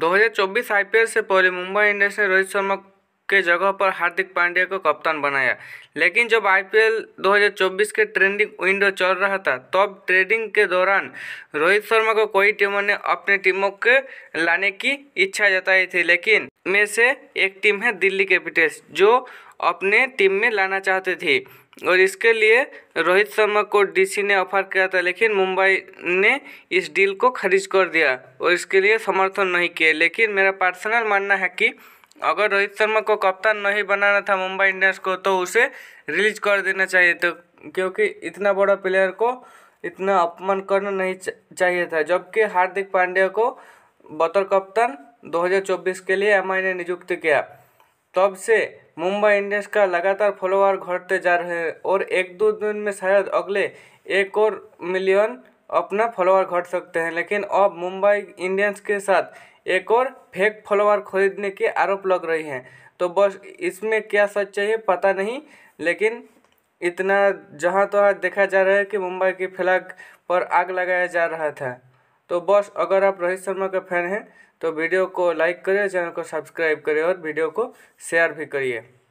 2024 IPL से पहले Mumbai Indians ने रोहित शर्मा के जगह पर हार्दिक पांड्या को कप्तान बनाया लेकिन जब आईपीएल 2024 के ट्रेंडिंग विंडो चल रहा था तब तो ट्रेडिंग के दौरान रोहित शर्मा को कई टीमों ने अपने टीमों के लाने की इच्छा जताई थी लेकिन में से एक टीम है दिल्ली कैपिटल्स जो अपने टीम में लाना चाहते थे और इसके लिए रोहित शर्मा को डीसी ने ऑफर किया था लेकिन मुंबई ने इस डील को खारिज कर दिया और इसके लिए समर्थन नहीं किए लेकिन मेरा पर्सनल मानना है कि अगर रोहित शर्मा को कप्तान नहीं बनाना था मुंबई इंडियंस को तो उसे रिलीज कर देना चाहिए तो क्योंकि इतना बड़ा प्लेयर को इतना अपमान करना नहीं चाहिए था जबकि हार्दिक पांड्या को बतौर कप्तान 2024 के लिए एम ने नियुक्त किया तब से मुंबई इंडियंस का लगातार फॉलोअर घटते जा रहे हैं और एक दो दिन में शायद अगले एक और मिलियन अपना फॉलोअर घट सकते हैं लेकिन अब मुंबई इंडियंस के साथ एक और फेक फॉलोअर खरीदने के आरोप लग रही हैं तो बस इसमें क्या सच्चाई है पता नहीं लेकिन इतना जहाँ तो देखा जा रहा है कि मुंबई की फ्लैग पर आग लगाया जा रहा था तो बस अगर आप रोहित शर्मा का फैन हैं तो वीडियो को लाइक करिए चैनल को सब्सक्राइब करिए और वीडियो को शेयर भी करिए